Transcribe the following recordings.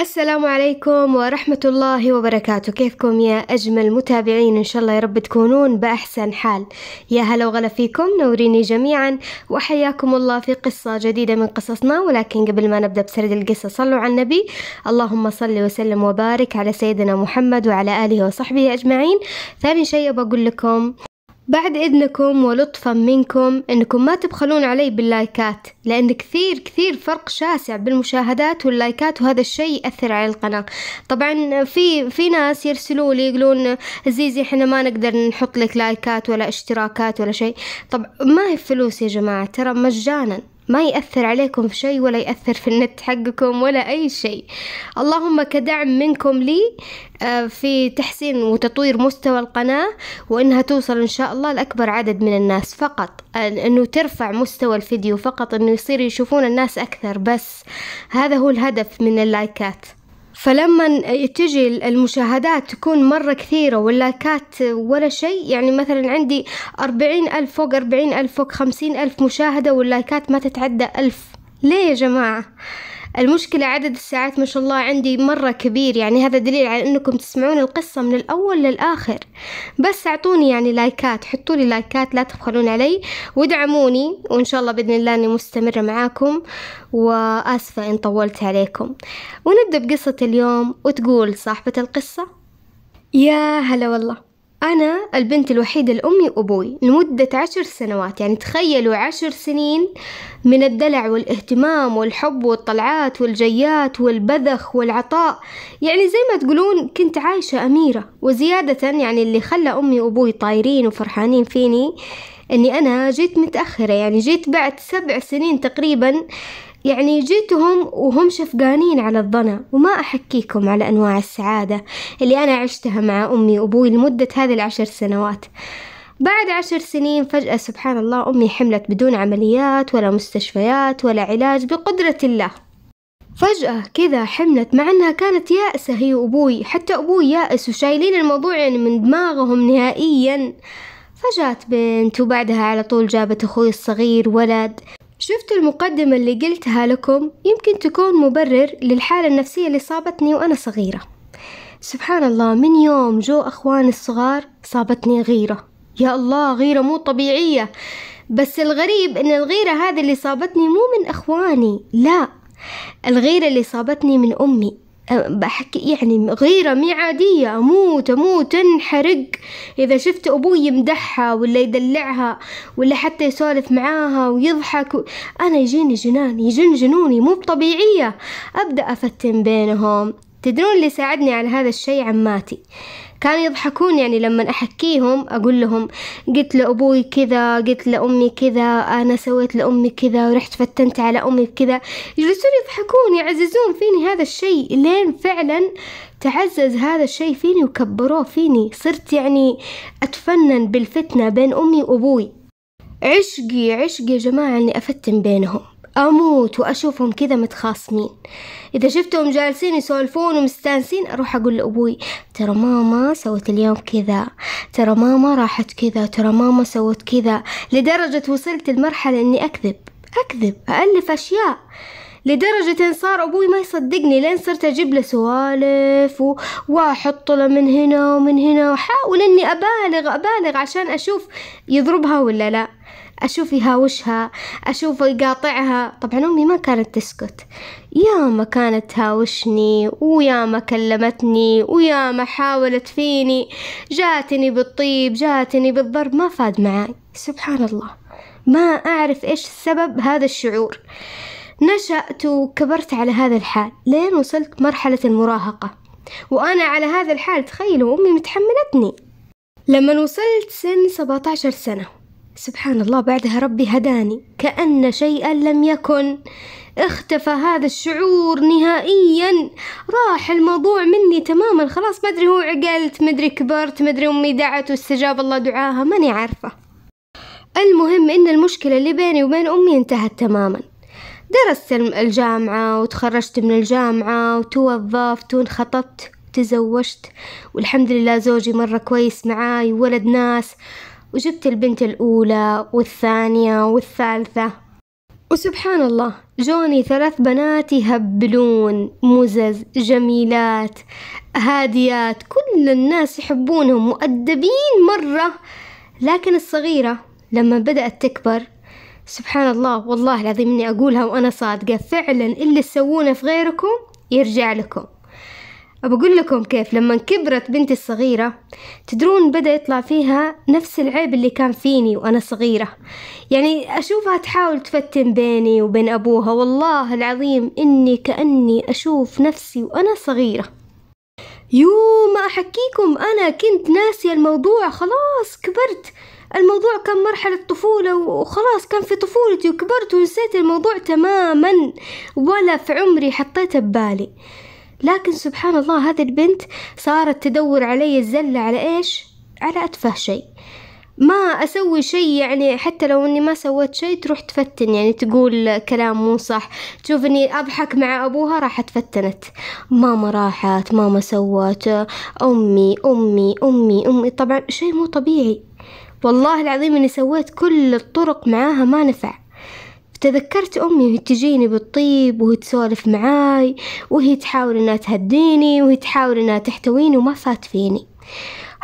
السلام عليكم ورحمة الله وبركاته كيفكم يا أجمل متابعين إن شاء الله يا رب تكونون بأحسن حال يا هلا وغلا فيكم نوريني جميعا وحياكم الله في قصة جديدة من قصصنا ولكن قبل ما نبدأ بسرد القصة صلوا على النبي اللهم صل وسلم وبارك على سيدنا محمد وعلى آله وصحبه أجمعين ثاني شيء بقول لكم بعد إذنكم ولطفا منكم إنكم ما تبخلون علي باللايكات لأن كثير كثير فرق شاسع بالمشاهدات واللايكات وهذا الشيء يأثر على القناة طبعا في في ناس يرسلوا لي يقولون زيزي احنا ما نقدر نحط لك لايكات ولا اشتراكات ولا شيء طب ما هي فلوس يا جماعة ترى مجانا ما يأثر عليكم في شيء ولا يأثر في النت حقكم ولا أي شيء اللهم كدعم منكم لي آه، في تحسين وتطوير مستوى القناة وإنها توصل إن شاء الله لأكبر عدد من الناس فقط آه، إنه ترفع مستوى الفيديو فقط إنه يصير يشوفون الناس أكثر بس هذا هو الهدف من اللايكات فلما تجي المشاهدات تكون مرة كثيرة واللايكات ولا شيء يعني مثلا عندي أربعين ألف فوق أربعين ألف فوق خمسين ألف مشاهدة واللايكات ما تتعدى ألف ليه يا جماعة المشكلة عدد الساعات ما شاء الله عندي مرة كبير يعني هذا دليل على انكم تسمعون القصة من الاول للاخر بس اعطوني يعني لايكات حطوا لي لايكات لا تبخلون علي وادعموني وان شاء الله باذن الله اني مستمرة معاكم واسفة ان طولت عليكم ونبدأ بقصة اليوم وتقول صاحبة القصة يا هلا والله أنا البنت الوحيدة لأمي وأبوي لمدة عشر سنوات يعني تخيلوا عشر سنين من الدلع والاهتمام والحب والطلعات والجيات والبذخ والعطاء يعني زي ما تقولون كنت عايشة أميرة وزيادة يعني اللي خلى أمي وأبوي طايرين وفرحانين فيني أني أنا جيت متأخرة يعني جيت بعد سبع سنين تقريباً يعني جيتهم وهم شفقانين على الظنى وما أحكيكم على أنواع السعادة اللي أنا عشتها مع أمي وأبوي لمدة هذه العشر سنوات بعد عشر سنين فجأة سبحان الله أمي حملت بدون عمليات ولا مستشفيات ولا علاج بقدرة الله فجأة كذا حملت مع أنها كانت يائسة هي وأبوي حتى أبوي يائس وشايلين الموضوع يعني من دماغهم نهائيا فجأت بنت وبعدها على طول جابت أخوي الصغير ولد شفت المقدمة اللي قلتها لكم يمكن تكون مبرر للحالة النفسية اللي صابتني وأنا صغيرة سبحان الله من يوم جو أخواني الصغار صابتني غيرة يا الله غيرة مو طبيعية بس الغريب إن الغيرة هذه اللي صابتني مو من أخواني لا الغيرة اللي صابتني من أمي بحكي يعني غيرة مي عادية أموت أموت أنحرق إذا شفت أبوي يمدحها ولا يدلعها ولا حتى يسولف معاها ويضحك و... أنا يجيني جنان يجن جنوني مو طبيعية أبدأ أفتن بينهم تدرون اللي ساعدني على هذا الشي عماتي كانوا يضحكون يعني لما أحكيهم أقول لهم قلت لأبوي كذا قلت لأمي كذا أنا سويت لأمي كذا ورحت فتنت على أمي كذا يجلسون يضحكون يعززون فيني هذا الشيء لين فعلا تعزز هذا الشيء فيني وكبروه فيني صرت يعني أتفنن بالفتنة بين أمي وأبوي عشقي عشقي يا جماعة أني أفتن بينهم أموت وأشوفهم كذا متخاصمين إذا شفتهم جالسين يسولفون ومستانسين أروح أقول لأبوي ترى ماما سوت اليوم كذا ترى ماما راحت كذا ترى ماما سوت كذا لدرجة وصلت لمرحلة أني أكذب أكذب أألف أشياء لدرجة إن صار أبوي ما يصدقني لين صرت أجيب له سوالف و... وأحط له من هنا ومن هنا وأحاول إني أبالغ أبالغ عشان أشوف يضربها ولا لأ أشوف يهاوشها أشوف يقاطعها طبعا أمي ما كانت تسكت ياما كانت تهاوشني وياما كلمتني وياما حاولت فيني جاتني بالطيب جاتني بالضرب ما فاد معي سبحان الله ما أعرف إيش سبب هذا الشعور نشأت وكبرت على هذا الحال لين وصلت مرحلة المراهقة وأنا على هذا الحال تخيلوا أمي متحملتني لما وصلت سن 17 سنة سبحان الله بعدها ربي هداني كأن شيئا لم يكن اختفى هذا الشعور نهائيا راح الموضوع مني تماما خلاص ما ادري هو عقلت ما ادري كبرت ما ادري امي دعت واستجاب الله دعاها ماني عارفه المهم ان المشكله اللي بيني وبين امي انتهت تماما درست الجامعة وتخرجت من الجامعة وتوظفت وانخطبت وتزوجت والحمد لله زوجي مرة كويس معاي وولد ناس وجبت البنت الأولى والثانية والثالثة وسبحان الله جوني ثلاث بنات يهبلون مزز جميلات هاديات كل الناس يحبونهم مؤدبين مرة لكن الصغيرة لما بدأت تكبر سبحان الله والله العظيم اني اقولها وانا صادقة فعلا اللي تسوونه في غيركم يرجع لكم بقول لكم كيف لما كبرت بنتي الصغيرة تدرون بدأ يطلع فيها نفس العيب اللي كان فيني وأنا صغيرة يعني أشوفها تحاول تفتن بيني وبين أبوها والله العظيم إني كأني أشوف نفسي وأنا صغيرة يو ما أحكيكم أنا كنت ناسية الموضوع خلاص كبرت الموضوع كان مرحلة طفولة وخلاص كان في طفولتي وكبرت ونسيت الموضوع تماما ولا في عمري حطيته ببالي لكن سبحان الله هذه البنت صارت تدور علي الزلة على إيش على أتفه شيء ما أسوي شيء يعني حتى لو إني ما سويت شيء تروح تفتن يعني تقول كلام مو صح تشوف إني أضحك مع أبوها راحت فتنت ماما راحت ماما سوت أمي أمي أمي أمي طبعا شيء مو طبيعي والله العظيم إني سويت كل الطرق معاها ما نفع تذكرت أمي وهي تجيني بالطيب وهي تسولف معاي وهي تحاول إنها تهديني وهي تحاول إنها تحتويني وما فات فيني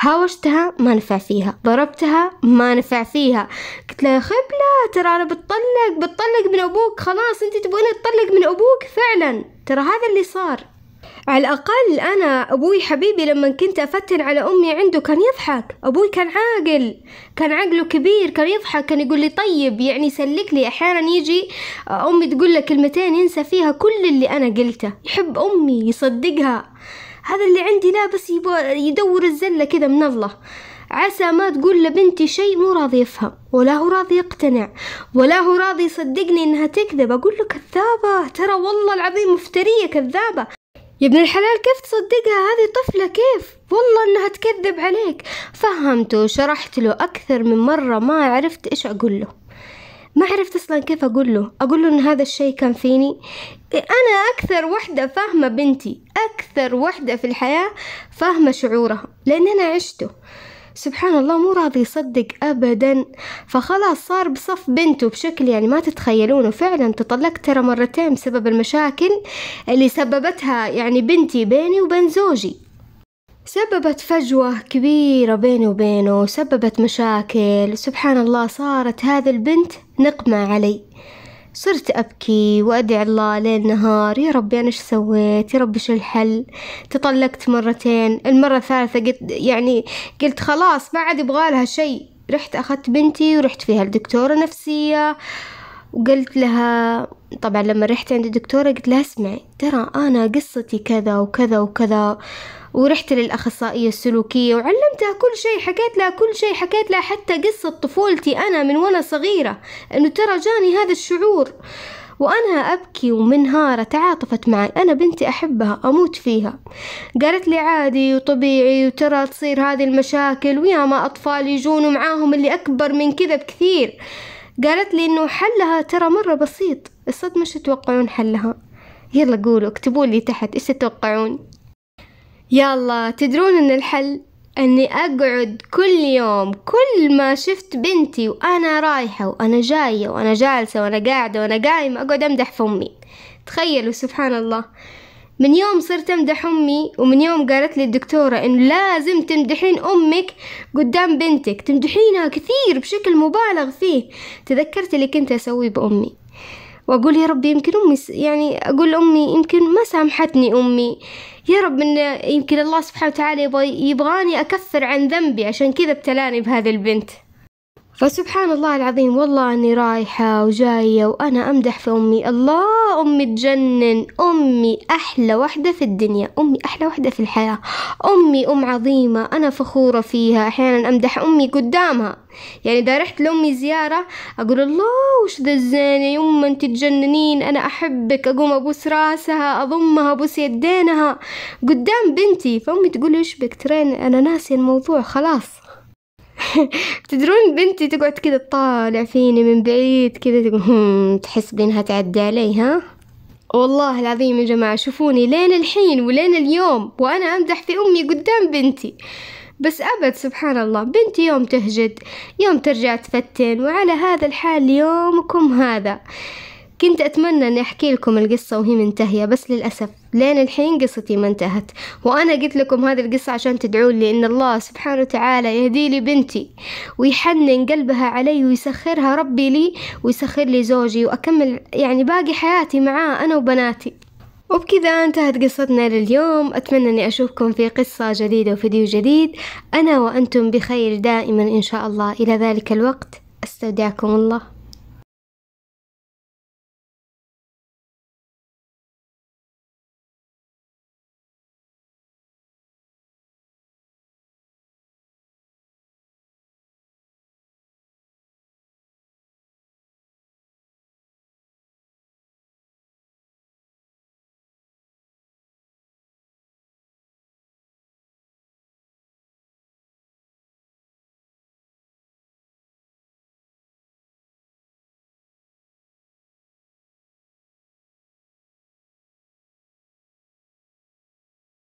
هاوشتها ما نفع فيها ضربتها ما نفع فيها قلت لها خبلة ترى أنا بتطلق بتطلق من أبوك خلاص أنت تبغيني أتطلق من أبوك فعلا ترى هذا اللي صار على الأقل أنا أبوي حبيبي لما كنت أفتن على أمي عنده كان يضحك أبوي كان عاقل كان عقله كبير كان يضحك كان يقول لي طيب يعني سلك لي أحيانا يجي آه، أمي تقول له كلمتين ينسى فيها كل اللي أنا قلته يحب أمي يصدقها هذا اللي عندي لا بس يدور الزلة كذا من الله عسى ما تقول لبنتي شيء مو راضي يفهم ولا هو راضي يقتنع ولا هو راضي يصدقني انها تكذب اقول له كذابة ترى والله العظيم مفترية كذابة يا ابن الحلال كيف تصدقها هذه طفلة كيف والله انها تكذب عليك فهمته وشرحت له اكثر من مرة ما عرفت ايش اقول له ما عرفت اصلا كيف اقول له اقول له ان هذا الشيء كان فيني انا اكثر وحده فاهمه بنتي اكثر وحده في الحياه فاهمه شعورها لان انا عشته سبحان الله مو راضي يصدق أبدا فخلاص صار بصف بنته بشكل يعني ما تتخيلونه فعلا تطلقت ترى مرتين بسبب المشاكل اللي سببتها يعني بنتي بيني وبين زوجي سببت فجوة كبيرة بيني وبينه سببت مشاكل سبحان الله صارت هذه البنت نقمة علي صرت أبكي وأدعي الله ليل نهار يا ربي أنا إيش سويت يا ربي إيش الحل تطلقت مرتين المرة الثالثة قلت يعني قلت خلاص ما عاد يبغالها شيء رحت أخذت بنتي ورحت فيها الدكتورة نفسية وقلت لها طبعا لما رحت عند الدكتورة قلت لها اسمعي ترى أنا قصتي كذا وكذا وكذا ورحت للأخصائية السلوكية وعلمتها كل شيء حكيت لها كل شيء حكيت لها حتى قصة طفولتي أنا من وأنا صغيرة أنه ترى جاني هذا الشعور وأنا أبكي ومنهارة تعاطفت معي أنا بنتي أحبها أموت فيها قالت لي عادي وطبيعي وترى تصير هذه المشاكل وياما أطفال يجون معاهم اللي أكبر من كذا بكثير قالت لي انه حلها ترى مرة بسيط الصدمة شو تتوقعون حلها يلا قولوا اكتبوا لي تحت ايش تتوقعون يلا تدرون ان الحل اني اقعد كل يوم كل ما شفت بنتي وانا رايحة وانا جاية وانا جالسة وانا قاعدة وانا قايمة اقعد امدح في امي تخيلوا سبحان الله من يوم صرت امدح امي ومن يوم قالت لي الدكتورة انه لازم تمدحين امك قدام بنتك تمدحينها كثير بشكل مبالغ فيه تذكرت اللي كنت اسويه بامي واقول يا رب يمكن امي يعني اقول امي يمكن ما سامحتني امي يا رب ان يمكن الله سبحانه وتعالى يبغاني اكفر عن ذنبي عشان كذا ابتلاني بهذه البنت فسبحان الله العظيم والله أني رايحة وجاية وأنا أمدح في أمي الله أمي تجنن أمي أحلى وحدة في الدنيا أمي أحلى وحدة في الحياة أمي أم عظيمة أنا فخورة فيها أحيانا أمدح أمي قدامها يعني إذا رحت لأمي زيارة أقول الله وش ذا الزين يا يما أنت تجننين أنا أحبك أقوم أبوس راسها أضمها أبوس يدينها قدام بنتي فأمي تقول ايش وش بك ترين أنا ناسي الموضوع خلاص تدرون بنتي تقعد كذا تطالع فيني من بعيد كذا تقول تحس بانها تعدى علي ها والله العظيم يا جماعة شوفوني لين الحين ولين اليوم وأنا أمدح في أمي قدام بنتي بس أبد سبحان الله بنتي يوم تهجد يوم ترجع تفتن وعلى هذا الحال يومكم هذا كنت أتمنى أني أحكي لكم القصة وهي منتهية بس للأسف لين الحين قصتي ما انتهت وأنا قلت لكم هذه القصة عشان تدعون لي إن الله سبحانه وتعالى يهدي لي بنتي ويحنن قلبها علي ويسخرها ربي لي ويسخر لي زوجي وأكمل يعني باقي حياتي معاه أنا وبناتي وبكذا انتهت قصتنا لليوم أتمنى أني أشوفكم في قصة جديدة وفيديو جديد أنا وأنتم بخير دائما إن شاء الله إلى ذلك الوقت أستودعكم الله